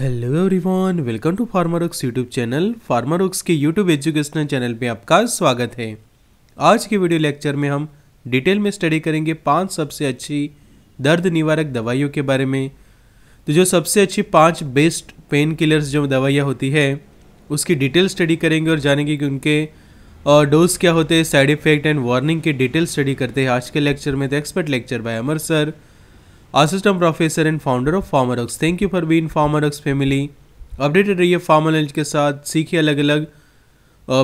hello everyone welcome to Pharmarox YouTube channel Pharmarox के YouTube educational channel पे आपका स्वागत है आज के वीडियो लेक्चर में हम डिटेल में स्टडी करेंगे पांच सबसे अच्छी दर्द निवारक दवाइयों के बारे में तो जो सबसे अच्छी पांच बेस्ट पेन किलर्स जो दवाइयाँ होती है उसकी डिटेल स्टडी करेंगे और जानेंगे कि उनके डोज क्या होते हैं साइड इफेक्ट एंड वार्निंग की डिटेल स्टडी करते हैं आज के लेक्चर में तो expert lecture by Amar sir assistant professor and founder of Pharmarx thank you for being Pharmarx family updated रहिए फार्मर नॉलेज के साथ सीखिए अलग अलग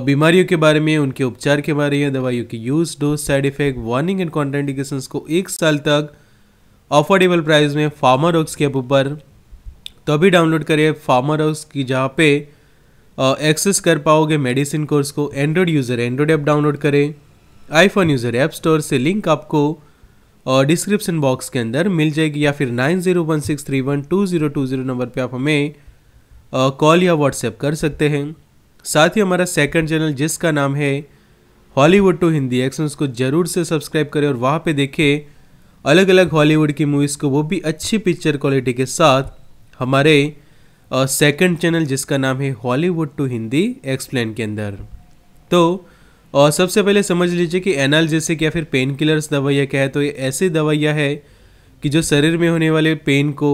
बीमारियों के बारे में उनके उपचार के बारे में दवाइयों की use dose side effect warning and contraindication को एक साल तक अफोर्डेबल प्राइस में फार्मर के ऐप तो अभी डाउनलोड करिए फार्मर की जहाँ पे एक्सेस कर पाओगे मेडिसिन कोर्स को android user android app download करें आईफोन यूज़र ऐप स्टोर से लिंक आपको डिस्क्रिप्शन बॉक्स के अंदर मिल जाएगी या फिर nine zero one six three one two zero two zero number पे आप हमें कॉल या व्हाट्सएप कर सकते हैं साथ ही हमारा सेकंड चैनल जिसका नाम है हॉलीवुड टू हिंदी एक्शन उसको ज़रूर से सब्सक्राइब करें और वहाँ पे देखें अलग अलग हॉलीवुड की मूवीज़ को वो भी अच्छी पिक्चर क्वालिटी के साथ हमारे सेकंड चैनल जिसका नाम है हॉलीवुड टू हिंदी एक्सप्लेन के अंदर तो और सबसे पहले समझ लीजिए कि एनालजेसिक या फिर पेन किलर्स दवाइयाँ क्या है तो ये ऐसी दवाइयाँ है कि जो शरीर में होने वाले पेन को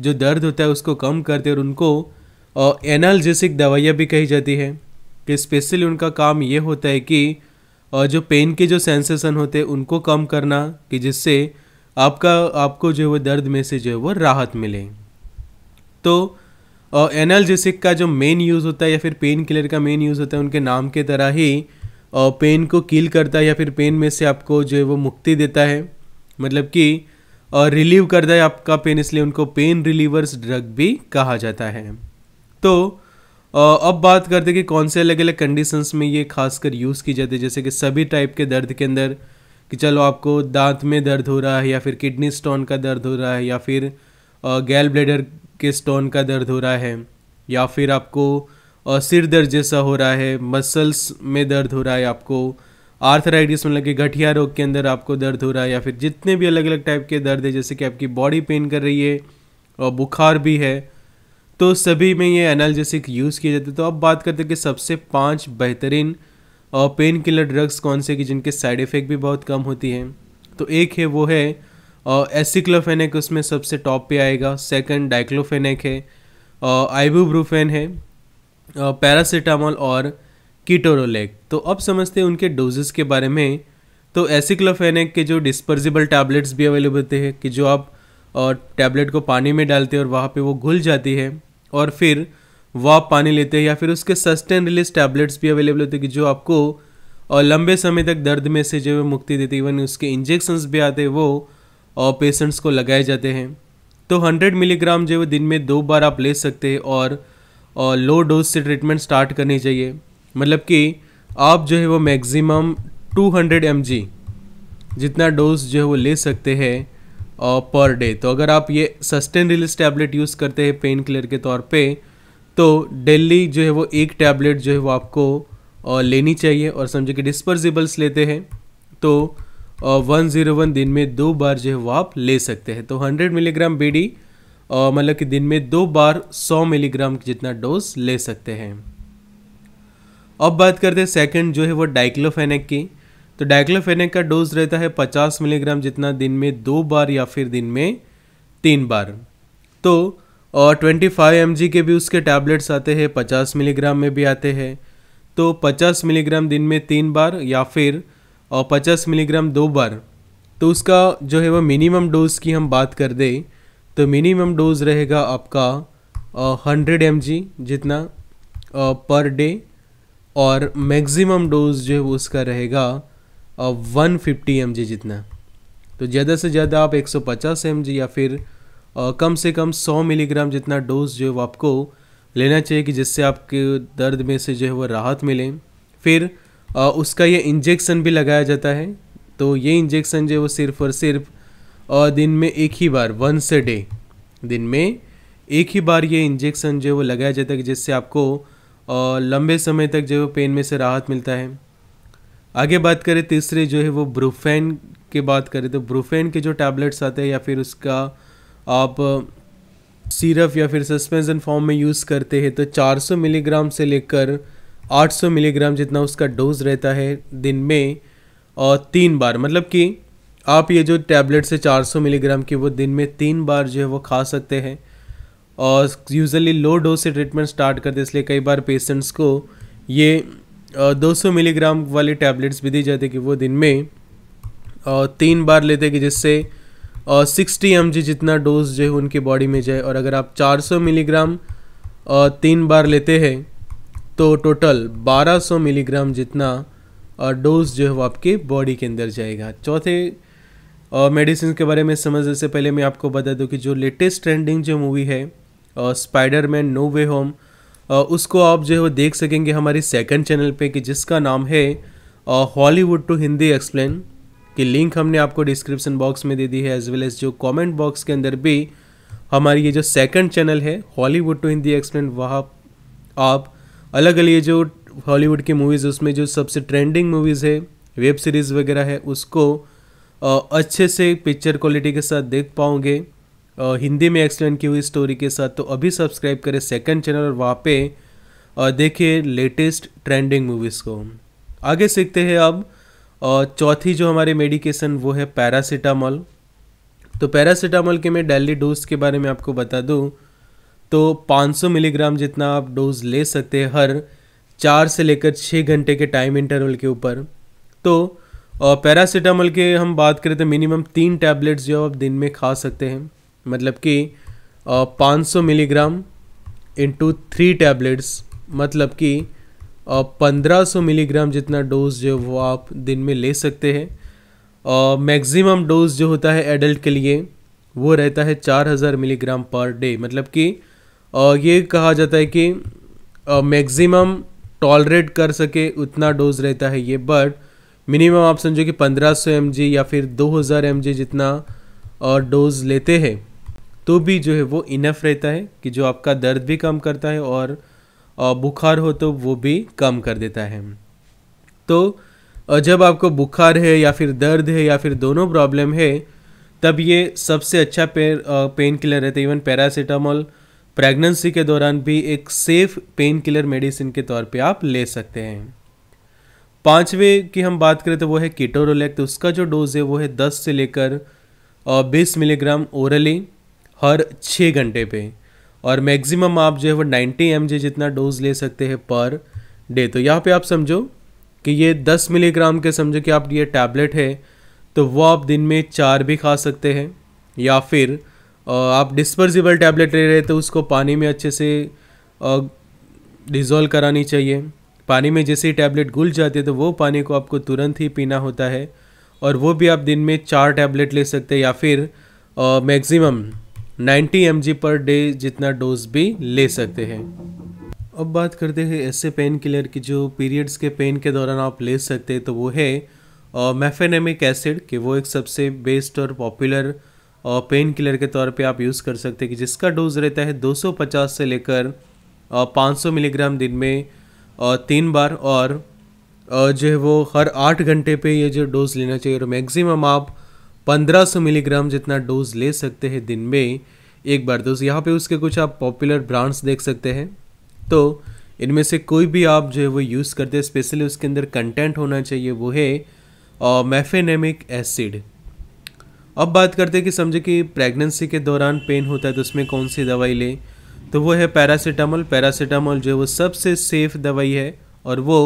जो दर्द होता है उसको कम करते और उनको और एनालजेसिक दवाइयाँ भी कही जाती है कि स्पेशली उनका काम ये होता है कि और जो पेन के जो सेंसेशन होते हैं उनको कम करना कि जिससे आपका आपको जो है वो दर्द में से जो है वो राहत मिले तो एनालजेसिक का जो मेन यूज़ होता है या फिर पेन किलर का मेन यूज़ होता है उनके नाम के तरह ही पेन को किल करता है या फिर पेन में से आपको जो है वो मुक्ति देता है मतलब कि रिलीव करता है आपका पेन इसलिए उनको पेन रिलीवर्स ड्रग भी कहा जाता है तो अब बात करते हैं कि कौन से अलग अलग कंडीशंस में ये खासकर यूज़ की जाती है जैसे कि सभी टाइप के दर्द के अंदर कि चलो आपको दांत में दर्द हो रहा है या फिर किडनी स्टोन का दर्द हो रहा है या फिर गैल ब्लेडर के स्टोन का दर्द हो रहा है या फिर आपको और सिर दर्द जैसा हो रहा है मसल्स में दर्द हो रहा है आपको आर्थराइटिस मतलब कि गठिया रोग के अंदर आपको दर्द हो रहा है या फिर जितने भी अलग अलग टाइप के दर्द है जैसे कि आपकी बॉडी पेन कर रही है और बुखार भी है तो सभी में ये एनालजेसिक यूज़ किए जाते तो अब बात करते हैं कि सबसे पाँच बेहतरीन और पेन किलर ड्रग्स कौन से कि जिनके साइड इफ़ेक्ट भी बहुत कम होती हैं तो एक है वो है और एसिक्लोफेनिक उसमें सबसे टॉप पे आएगा सेकंड डाइक्लोफेनिक है और आइबूब्रूफेन है पैरासीटामोल और कीटोरोलेक तो अब समझते हैं उनके डोजेस के बारे में तो एसिक्लोफेनिक के जो डिस्पर्जिबल टैबलेट्स भी अवेलेबल होते हैं कि जो आप और टैबलेट को पानी में डालते हैं और वहाँ पे वो घुल जाती है और फिर वह पानी लेते हैं या फिर उसके सस्टेन रिलीज टैबलेट्स भी अवेलेबल होते हैं कि जो आपको और लंबे समय तक दर्द में से जो है मुक्ति देती है इवन उसके इंजेक्शन्स भी आते हैं वो और पेशेंट्स को लगाए जाते हैं तो 100 मिलीग्राम जो है दिन में दो बार आप ले सकते हैं और और लो डोज से ट्रीटमेंट स्टार्ट करनी चाहिए मतलब कि आप जो है वो मैक्सिमम 200 हंड्रेड जितना डोज जो है वो ले सकते हैं पर डे तो अगर आप ये सस्टेन रिलीज टैबलेट यूज़ करते हैं पेन किलर के तौर पे तो डेली जो है वो एक टैबलेट जो है वो आपको लेनी चाहिए और समझो कि डिस्पर्जिबल्स लेते हैं तो वन ज़ीरो वन दिन में दो बार जो है वो आप ले सकते हैं तो हंड्रेड मिलीग्राम बी मतलब कि दिन में दो बार 100 मिलीग्राम जितना डोज ले सकते हैं अब बात करते हैं सेकंड जो है वो डाइक्लोफेनेक की तो डाइक्लोफेनेक का डोज रहता है 50 मिलीग्राम जितना दिन में दो बार या फिर दिन में तीन बार तो और 25 फाइव के भी उसके टैबलेट्स आते हैं 50 मिलीग्राम में भी आते हैं तो 50 मिलीग्राम दिन में तीन बार या फिर और 50 मिलीग्राम दो बार तो उसका जो है वो मिनिमम डोज की हम बात कर दें तो मिनिमम डोज रहेगा आपका हंड्रेड एम जितना पर डे और मैक्सिमम डोज जो है वो उसका रहेगा वन फिफ्टी एम जितना तो ज़्यादा से ज़्यादा आप एक सौ पचास एम या फिर आ, कम से कम सौ मिलीग्राम जितना डोज जो है वो आपको लेना चाहिए कि जिससे आपके दर्द में से जो है वो राहत मिले फिर आ, उसका ये इंजेक्शन भी लगाया जाता है तो ये इंजेक्शन जो है वो सिर्फ़ और सिर्फ दिन में एक ही बार वन से डे दिन में एक ही बार ये इंजेक्शन जो है वो लगाया जाता है जिससे आपको लंबे समय तक जो है पेन में से राहत मिलता है आगे बात करें तीसरे जो है वो ब्रूफेन की बात करें तो ब्रूफेन के जो टैबलेट्स आते हैं या फिर उसका आप सिरप या फिर सस्पेंसन फॉर्म में यूज़ करते हैं तो 400 मिलीग्राम से लेकर 800 मिलीग्राम जितना उसका डोज रहता है दिन में और तीन बार मतलब कि आप ये जो टैबलेट से 400 मिलीग्राम की वो दिन में तीन बार जो है वो खा सकते हैं और यूजली लो डोज से ट्रीटमेंट स्टार्ट करते इसलिए कई बार पेशेंट्स को ये दो सौ मिलीग्राम वाली टैबलेट्स भी दी जाती है कि वो दिन में तीन बार लेते कि जिससे सिक्सटी एम जितना डोज जो है उनकी बॉडी में जाए और अगर आप 400 मिलीग्राम तीन बार लेते हैं तो टोटल 1200 मिलीग्राम जितना डोज जो है वो आपके बॉडी के अंदर जाएगा चौथे मेडिसिन के बारे में समझने से पहले मैं आपको बता दूं कि जो लेटेस्ट ट्रेंडिंग जो मूवी है Spider Man No Way Home उसको आप जो है देख सकेंगे हमारे सेकंड चैनल पे कि जिसका नाम है हॉलीवुड टू हिंदी एक्सप्लेन की लिंक हमने आपको डिस्क्रिप्शन बॉक्स में दे दी है एज वेल एज जो कमेंट बॉक्स के अंदर भी हमारी ये जो सेकंड चैनल है हॉलीवुड टू हिंदी एक्सप्लेन वहाँ आप अलग अलग ये जो हॉलीवुड की मूवीज़ उसमें जो सबसे ट्रेंडिंग मूवीज़ है वेब सीरीज़ वगैरह है उसको अच्छे से पिक्चर क्वालिटी के साथ देख पाओगे हिंदी में एक्सप्लेन की हुई स्टोरी के साथ तो अभी सब्सक्राइब करें सेकंड चैनल और वहाँ पे देखिए लेटेस्ट ट्रेंडिंग मूवीज़ को आगे सीखते हैं अब चौथी जो हमारी मेडिकेशन वो है पैरासीटामॉल तो पैरासीटामॉल के मैं डेली डोज के बारे में आपको बता दूँ तो 500 मिलीग्राम जितना आप डोज ले सकते हैं हर चार से लेकर छः घंटे के टाइम इंटरवल के ऊपर तो और पैरासीटामोल के हम बात करें तो मिनिमम तीन टैबलेट्स जो आप दिन में खा सकते हैं मतलब कि पाँच सौ मिलीग्राम इंटू थ्री टैबलेट्स मतलब कि पंद्रह सौ मिलीग्राम जितना डोज जो वो आप दिन में ले सकते हैं और मैक्सिमम डोज जो होता है एडल्ट के लिए वो रहता है चार हज़ार मिलीग्राम पर डे मतलब कि ये कहा जाता है कि मैक्सिमम टॉलरेट कर सके उतना डोज रहता है ये बट मिनिमम आप समझो कि 1500 सौ या फिर 2000 हज़ार जितना और डोज लेते हैं तो भी जो है वो इनफ रहता है कि जो आपका दर्द भी कम करता है और बुखार हो तो वो भी कम कर देता है तो जब आपको बुखार है या फिर दर्द है या फिर दोनों प्रॉब्लम है तब ये सबसे अच्छा पे, पेन किलर रहता है इवन पैरासीटामोल प्रेगनेंसी के दौरान भी एक सेफ पेन किलर मेडिसिन के तौर पे आप ले सकते हैं पाँचवें की हम बात करें तो वो है कीटोरोलेक तो उसका जो डोज है वो है दस से लेकर बीस मिलीग्राम ओरली हर छः घंटे पे और मैक्सिमम आप जो है वो नाइन्टी एम जितना डोज ले सकते हैं पर डे तो यहाँ पे आप समझो कि ये दस मिलीग्राम के समझो कि आप ये टैबलेट है तो वो आप दिन में चार भी खा सकते हैं या फिर आप डिस्पर्जिबल टैबलेट ले रहे तो उसको पानी में अच्छे से डिज़ोल्व करानी चाहिए पानी में जैसे ही टैबलेट घुल जाती है तो वो पानी को आपको तुरंत ही पीना होता है और वो भी आप दिन में चार टैबलेट ले सकते हैं या फिर मैक्सिमम 90 एम पर डे जितना डोज भी ले सकते हैं अब बात करते हैं ऐसे पेन किलर की जो पीरियड्स के पेन के दौरान आप ले सकते हैं तो वो है मैफेनेमिक एसिड कि वो एक सबसे बेस्ट और पॉपुलर पेन किलर के तौर पे आप यूज़ कर सकते हैं कि जिसका डोज रहता है 250 से लेकर 500 मिलीग्राम दिन में तीन बार और जो है वो हर आठ घंटे पे ये जो डोज़ लेना चाहिए और मैक्सिमम आप 1500 मिलीग्राम जितना डोज़ ले सकते हैं दिन में एक बार दोस्त यहाँ पे उसके कुछ आप पॉपुलर ब्रांड्स देख सकते हैं तो इनमें से कोई भी आप जो है वो यूज़ करते हैं स्पेशली उसके अंदर कंटेंट होना चाहिए वो है मैफेनेमिक एसिड अब बात करते हैं कि समझे कि प्रेगनेंसी के दौरान पेन होता है तो उसमें कौन सी दवाई लें तो वो है पैरासीटामोल पैरासीटामोल जो है वो सबसे सेफ दवाई है और वो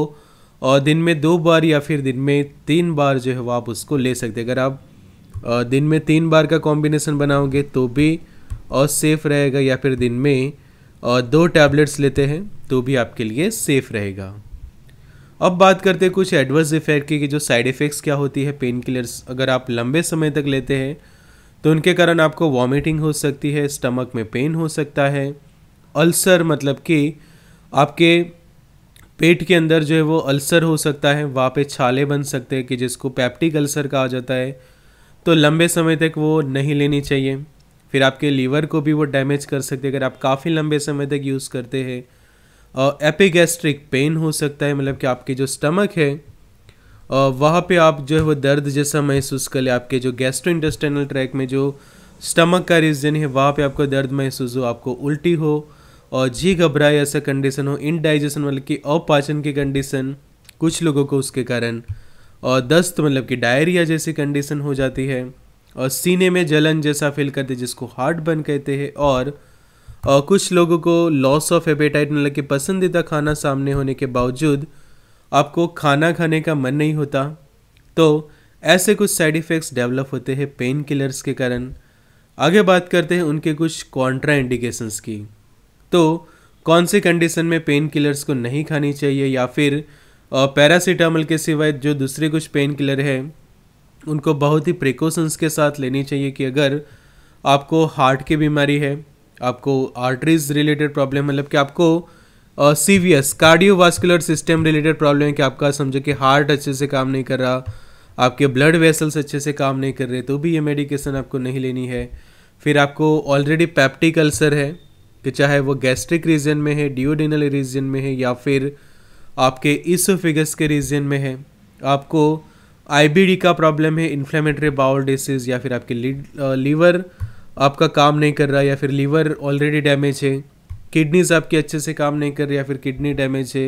और दिन में दो बार या फिर दिन में तीन बार जो है वो आप उसको ले सकते हैं अगर आप दिन में तीन बार का कॉम्बिनेसन बनाओगे तो भी और सेफ़ रहेगा या फिर दिन में और दो टैबलेट्स लेते हैं तो भी आपके लिए सेफ़ रहेगा अब बात करते हैं कुछ एडवर्स इफ़ेक्ट की कि जो साइड इफ़ेक्ट्स क्या होती है पेन किलर्स अगर आप लंबे समय तक लेते हैं तो उनके कारण आपको वॉमिटिंग हो सकती है स्टमक में पेन हो सकता है अल्सर मतलब कि आपके पेट के अंदर जो है वो अल्सर हो सकता है वहाँ पे छाले बन सकते हैं कि जिसको पैप्टिक अल्सर कहा जाता है तो लंबे समय तक वो नहीं लेनी चाहिए फिर आपके लीवर को भी वो डैमेज कर सकते हैं अगर आप काफ़ी लंबे समय तक यूज़ करते हैं एपिगैस्ट्रिक पेन हो सकता है मतलब कि आपके जो स्टमक है वहाँ पे आप जो है वो दर्द जैसा महसूस कर ले आपके जो गैस्ट्रो इंटेस्टाइनल ट्रैक में जो स्टमक का रीजन है वहाँ पे आपको दर्द महसूस हो आपको उल्टी हो और जी घबराए ऐसा कंडीशन हो इनडाइजेशन मतलब कि अपाचन की कंडीशन कुछ लोगों को उसके कारण और दस्त मतलब कि डायरिया जैसी कंडीशन हो जाती है और सीने में जलन जैसा फील करते जिसको हार्ट बन कहते हैं और और कुछ लोगों को लॉस ऑफ एपेटाइट मतलब कि पसंदीदा खाना सामने होने के बावजूद आपको खाना खाने का मन नहीं होता तो ऐसे कुछ साइड इफ़ेक्ट्स डेवलप होते हैं पेन किलर्स के कारण आगे बात करते हैं उनके कुछ कॉन्ट्रा इंडिकेशंस की तो कौन सी कंडीशन में पेन किलर्स को नहीं खानी चाहिए या फिर पैरासीटामल के सिवाय जो दूसरे कुछ पेन किलर है उनको बहुत ही प्रिकॉशंस के साथ लेनी चाहिए कि अगर आपको हार्ट की बीमारी है आपको आर्टरीज रिलेटेड प्रॉब्लम मतलब कि आपको सीवियस कार्डियोवास्कुलर सिस्टम रिलेटेड प्रॉब्लम है कि आपका समझो कि हार्ट अच्छे से काम नहीं कर रहा आपके ब्लड वेसल्स अच्छे से काम नहीं कर रहे तो भी ये मेडिकेशन आपको नहीं लेनी है फिर आपको ऑलरेडी पैप्टिक अल्सर है कि चाहे वो गैस्ट्रिक रीजन में है डिओडिनल रीजन में है या फिर आपके इसोफिगस के रीजन में है आपको आईबीडी का प्रॉब्लम है इन्फ्लेमेटरी बाउल डिसीज़ या फिर आपके लीवर आपका काम नहीं कर रहा या फिर लीवर ऑलरेडी डैमेज है किडनीज आपकी अच्छे से काम नहीं कर रही या फिर किडनी डैमेज है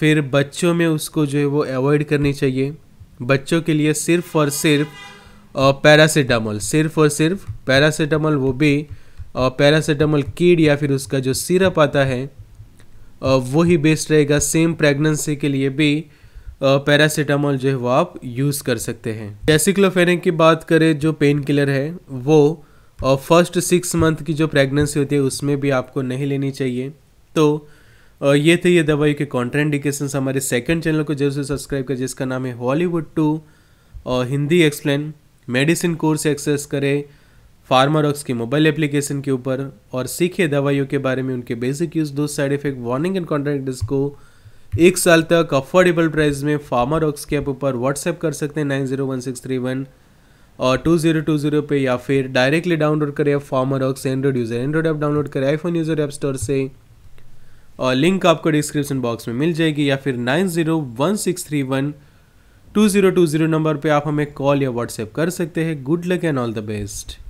फिर बच्चों में उसको जो है वो अवॉइड करनी चाहिए बच्चों के लिए सिर्फ और सिर्फ पैरासीटामोल सिर्फ और सिर्फ पैरासीटामोल वो भी पैरासीटामोल कीड या फिर उसका जो सिरप आता है वो ही बेस्ट रहेगा सेम प्रेगनेंसी के लिए भी पैरासीटामोल जो है वो आप यूज़ कर सकते हैं डेसिक्लोफेनिक की बात करें जो पेन किलर है वो फर्स्ट सिक्स मंथ की जो प्रेगनेंसी होती है उसमें भी आपको नहीं लेनी चाहिए तो ये थे ये दवाई के कॉन्ट्राइंडेशन हमारे सेकंड चैनल को जरूर से सब्सक्राइब करें जिसका नाम है Hollywood to Hindi explain medicine course access करें फार्मारॉक्स की मोबाइल एप्लीकेशन के ऊपर और सीखे दवाइयों के बारे में उनके बेसिक यूज दो side effect warning and contract को एक साल तक अफोर्डेबल प्राइस में फार्मारॉक्स के ऐप ऊपर व्हाट्सएप कर सकते हैं nine zero one six three one और टू जीरो टू जीरो पे या फिर डायरेक्टली डाउनलोड करें Pharmarox Android user Android app download करें आईफोन यूज़र ऐप स्टोर से और लिंक आपको डिस्क्रिप्शन बॉक्स में मिल जाएगी या फिर nine zero one six three one two zero two zero number पर आप हमें कॉल या व्हाट्सएप कर सकते हैं good luck and all the best